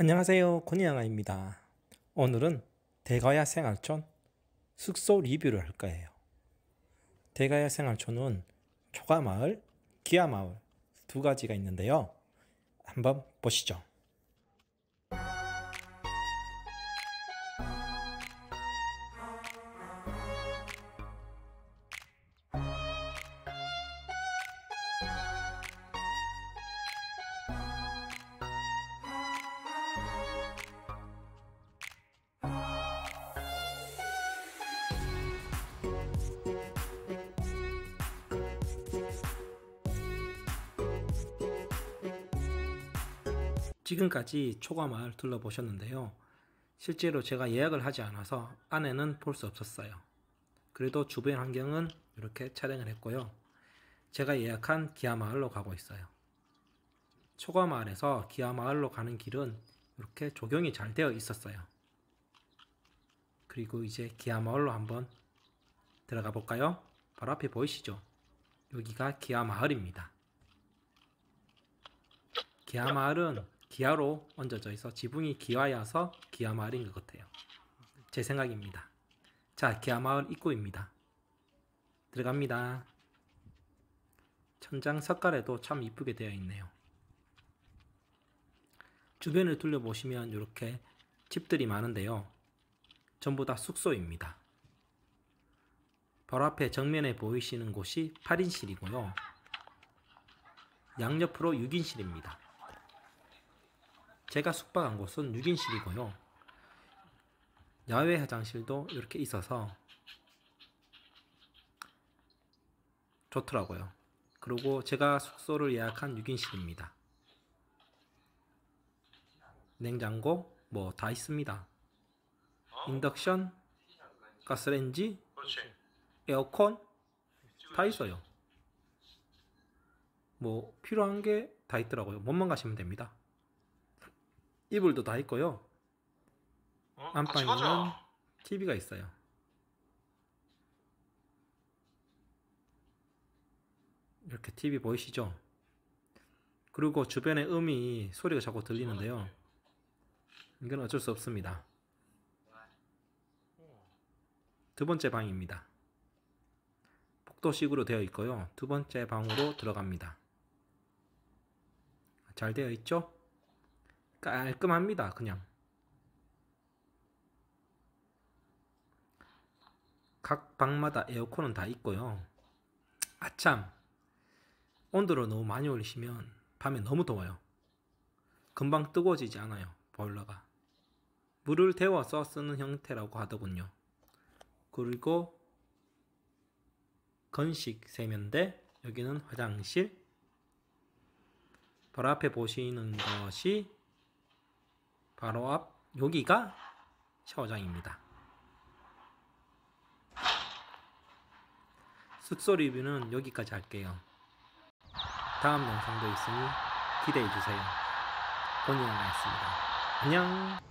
안녕하세요. 권양아입니다. 오늘은 대가야 생활촌 숙소 리뷰를 할 거예요. 대가야 생활촌은 초가마을, 기아마을 두 가지가 있는데요. 한번 보시죠. 지금까지 초가마을 둘러보셨는데요. 실제로 제가 예약을 하지 않아서 안에는 볼 수 없었어요. 그래도 주변 환경은 이렇게 촬영을 했고요. 제가 예약한 기아마을로 가고 있어요. 초가마을에서 기아마을로 가는 길은 이렇게 조경이 잘 되어 있었어요. 그리고 이제 기아마을로 한번 들어가 볼까요? 바로 앞에 보이시죠? 여기가 기아마을입니다. 기아마을은 기아로 얹어져 있어 지붕이 기아여서 기아 마을인 것 같아요. 제 생각입니다. 자, 기아 마을 입구입니다. 들어갑니다. 천장 색깔에도 참 이쁘게 되어 있네요. 주변을 둘러보시면 이렇게 집들이 많은데요. 전부 다 숙소입니다. 바로 앞에 정면에 보이시는 곳이 8인실이고요. 양옆으로 6인실입니다. 제가 숙박한 곳은 6인실이고요. 야외 화장실도 이렇게 있어서 좋더라고요. 그리고 제가 숙소를 예약한 6인실입니다. 냉장고 뭐 다 있습니다. 인덕션, 가스레인지, 에어컨 다 있어요. 뭐 필요한 게 다 있더라고요. 몸만 가시면 됩니다. 이불도 다 있고요. 어? 안방에는 TV가 있어요. 이렇게 TV 보이시죠? 그리고 주변에 음이 소리가 자꾸 들리는데요. 이건 어쩔 수 없습니다. 네. 두 번째 방입니다. 복도식으로 되어 있고요. 두 번째 방으로 들어갑니다. 잘 되어 있죠? 깔끔합니다. 그냥. 각 방마다 에어컨은 다 있고요. 아참. 온도를 너무 많이 올리시면 밤에 너무 더워요. 금방 뜨거워지지 않아요. 보일러가. 물을 데워서 쓰는 형태라고 하더군요. 그리고 건식 세면대, 여기는 화장실. 바로 앞에 보시는 것이 바로 앞 여기가 샤워장입니다. 숙소 리뷰는 여기까지 할게요. 다음 영상도 있으니 기대해주세요. 본의 영화였습니다. 안녕